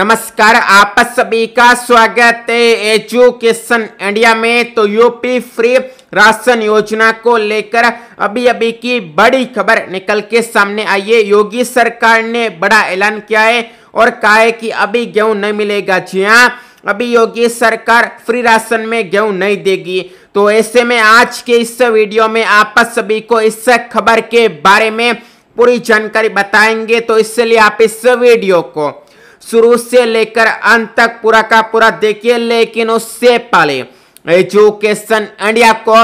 नमस्कार आप सभी का स्वागत है एजुकेशन इंडिया में तो यूपी फ्री राशन योजना को लेकर अभी अभी की बड़ी खबर निकल के सामने आई है योगी सरकार ने बड़ा ऐलान किया है और कहा है कि अभी गेहूं नहीं मिलेगा जी हाँ अभी योगी सरकार फ्री राशन में गेहूं नहीं देगी तो ऐसे में आज के इस वीडियो में आप सभी को इस खबर के बारे में पूरी जानकारी बताएंगे तो इसलिए आप इस वीडियो को शुरू से लेकर अंत तक पूरा का पूरा देखिए लेकिन उससे पहले एजुकेशन इंडिया को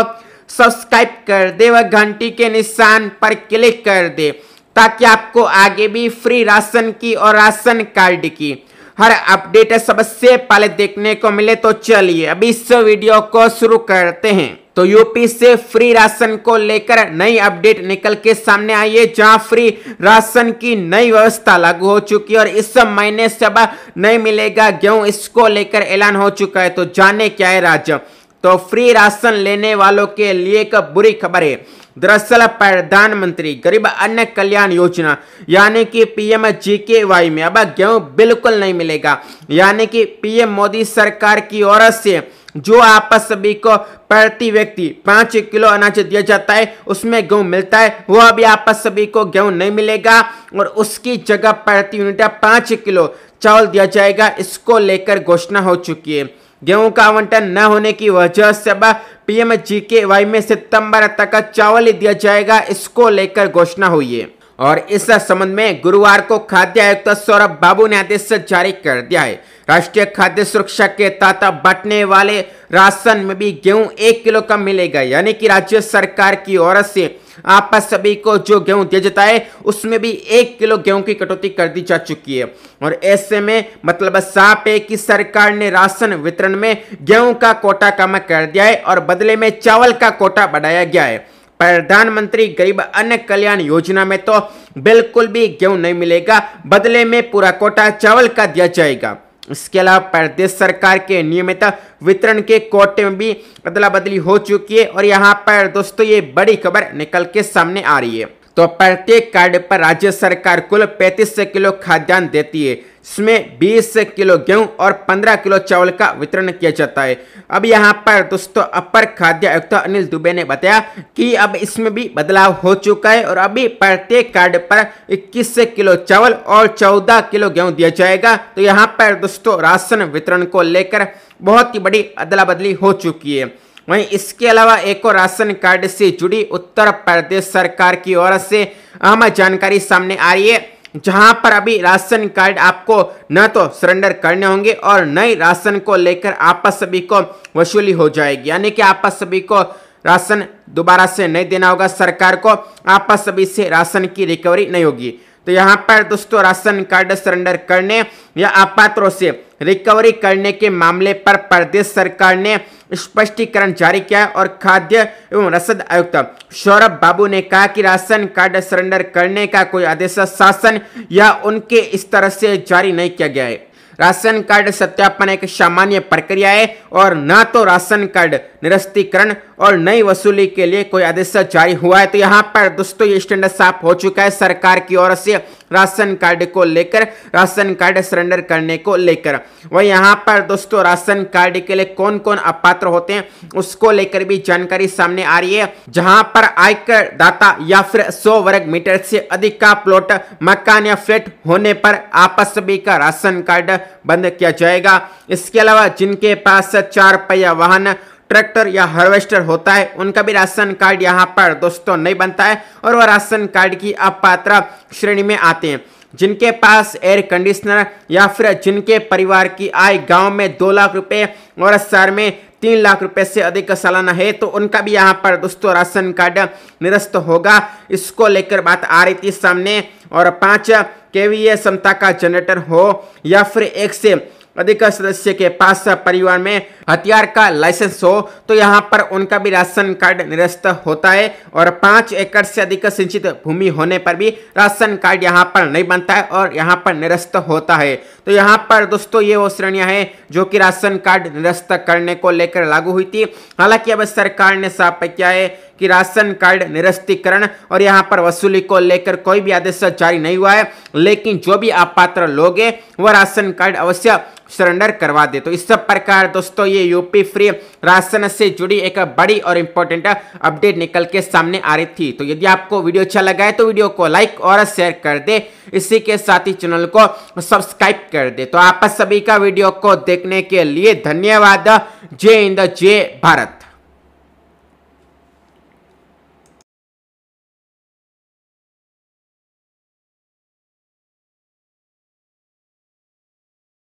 सब्सक्राइब कर दे व घंटी के निशान पर क्लिक कर दे ताकि आपको आगे भी फ्री राशन की और राशन कार्ड की हर अपडेट सबसे पहले देखने को मिले तो चलिए अभी इस वीडियो को शुरू करते हैं तो यूपी से फ्री राशन को लेकर नई अपडेट निकल के सामने आई है जहां फ्री राशन की नई व्यवस्था लागू हो चुकी है और इस महीने से अब नहीं मिलेगा गेहूं इसको लेकर ऐलान हो चुका है तो जाने क्या है राज्य तो फ्री राशन लेने वालों के लिए एक बुरी खबर है दरअसल प्रधानमंत्री गरीब अन्य कल्याण योजना यानी कि पीएम जीकेवाई में अब गेहूं बिल्कुल नहीं मिलेगा यानी कि पीएम मोदी सरकार की ओर से जो आपस सभी को प्रति व्यक्ति पाँच किलो अनाज दिया जाता है उसमें गेहूँ मिलता है वह अभी आपस सभी को गेहूँ नहीं मिलेगा और उसकी जगह प्रति यूनिट पाँच किलो चावल दिया जाएगा इसको लेकर घोषणा हो चुकी है गेहूं का आवंटन न होने की वजह से अब पीएम जी के वाई में सितंबर तक चावल दिया जाएगा इसको लेकर घोषणा हुई है और इस संबंध में गुरुवार को खाद्य आयुक्त सौरभ बाबू ने आदेश जारी कर दिया है राष्ट्रीय खाद्य सुरक्षा के तहत बांटने वाले राशन में भी गेहूं एक किलो कम मिलेगा यानी कि राज्य सरकार की ओर से आप सभी को जो गेहूं दिया जाता है उसमें भी एक किलो गेहूं की कटौती कर दी जा चुकी है और ऐसे में मतलब साफ है कि सरकार ने राशन वितरण में गेहूं का कोटा कम कर दिया है और बदले में चावल का कोटा बढ़ाया गया है प्रधानमंत्री गरीब अन्न कल्याण योजना में तो बिल्कुल भी गेहूं नहीं मिलेगा बदले में पूरा कोटा चावल का दिया जाएगा इसके अलावा प्रदेश सरकार के नियमित वितरण के कोटे में भी अदला बदली हो चुकी है और यहाँ पर दोस्तों ये बड़ी खबर निकल के सामने आ रही है तो प्रत्येक कार्ड पर राज्य सरकार कुल 35 किलो खाद्यान्न देती है इसमें 20 किलो गेहूं और 15 किलो चावल का वितरण किया जाता है अब यहाँ पर दोस्तों अपर खाद्य आयुक्त अनिल दुबे ने बताया कि अब इसमें भी बदलाव हो चुका है और अभी प्रत्येक कार्ड पर 21 किलो चावल और 14 किलो गेहूं दिया जाएगा तो यहाँ पर दोस्तों राशन वितरण को लेकर बहुत ही बड़ी अदला बदली हो चुकी है वहीं इसके अलावा एक और राशन कार्ड से जुड़ी उत्तर प्रदेश सरकार की ओर से अहम जानकारी सामने आ रही है जहां पर अभी राशन कार्ड आपको न तो सरेंडर करने होंगे और नए राशन को लेकर आपस सभी को वसूली हो जाएगी यानी कि आपस सभी को राशन दोबारा से नहीं देना होगा सरकार को आपस सभी से राशन की रिकवरी नहीं होगी तो यहाँ पर दोस्तों राशन कार्ड सरेंडर करने या अपात्रों से रिकवरी करने के मामले पर प्रदेश सरकार ने स्पष्टीकरण जारी किया और खाद्य एवं रसद आयुक्त सौरभ बाबू ने कहा कि राशन कार्ड सरेंडर करने का कोई आदेश शासन या उनके इस तरह से जारी नहीं किया गया है राशन कार्ड सत्यापन एक सामान्य प्रक्रिया है और न तो राशन कार्ड निरस्तीकरण और नई वसूली के लिए कोई आदेश जारी हुआ है तो यहाँ पर दोस्तों ये स्टैंडर्ड साफ हो चुका है सरकार की ओर से राशन कार्ड को लेकर राशन कार्ड सरेंडर करने को लेकर वही यहाँ पर दोस्तों राशन कार्ड के लिए कौन कौन अपात्र होते हैं उसको लेकर भी जानकारी सामने आ रही है जहाँ पर आयकर दाता या फिर सौ वर्ग मीटर से अधिक का प्लॉट मकान या फ्लैट होने पर आपस भी का राशन कार्ड बंद किया जाएगा इसके अलावा जिनके पास चार पहिया वाहन ट्रैक्टर या हार्वेस्टर होता है उनका भी राशन कार्ड यहाँ पर दोस्तों नहीं बनता है और वह राशन कार्ड की अपात्र श्रेणी में आते हैं जिनके पास एयर कंडीशनर या फिर जिनके परिवार की आय गांव में दो लाख रुपए और शहर में तीन लाख रुपए से अधिक सालाना है तो उनका भी यहाँ पर दोस्तों राशन कार्ड निरस्त होगा इसको लेकर बात आ रही थी सामने और पाँच केवीए क्षमता का जनरेटर हो या फिर एक से अधिक सदस्य के पास परिवार में हथियार का लाइसेंस हो तो यहाँ पर उनका भी राशन कार्ड निरस्त होता है और पाँच एकड़ से अधिक सिंचित भूमि होने पर भी राशन कार्ड यहाँ पर नहीं बनता है और यहाँ पर निरस्त होता है तो यहाँ पर दोस्तों ये वो श्रेणियाँ हैं जो कि राशन कार्ड निरस्त करने को लेकर लागू हुई थी हालांकि अब सरकार ने साफ किया है कि राशन कार्ड निरस्तीकरण और यहाँ पर वसूली को लेकर कोई भी आदेश जारी नहीं हुआ है लेकिन जो भी अपात्र लोग हैं वह राशन कार्ड अवश्य सरेंडर करवा दे तो इस सब प्रकार दोस्तों ये यूपी फ्री राशन से जुड़ी एक बड़ी और इंपॉर्टेंट अपडेट निकल के सामने आ रही थी तो यदि आपको वीडियो अच्छा लगा है तो वीडियो को लाइक और शेयर कर दे इसी के साथ ही चैनल को सब्सक्राइब कर दे तो आप सभी का वीडियो को देखने के लिए धन्यवाद जय हिंद जय भारत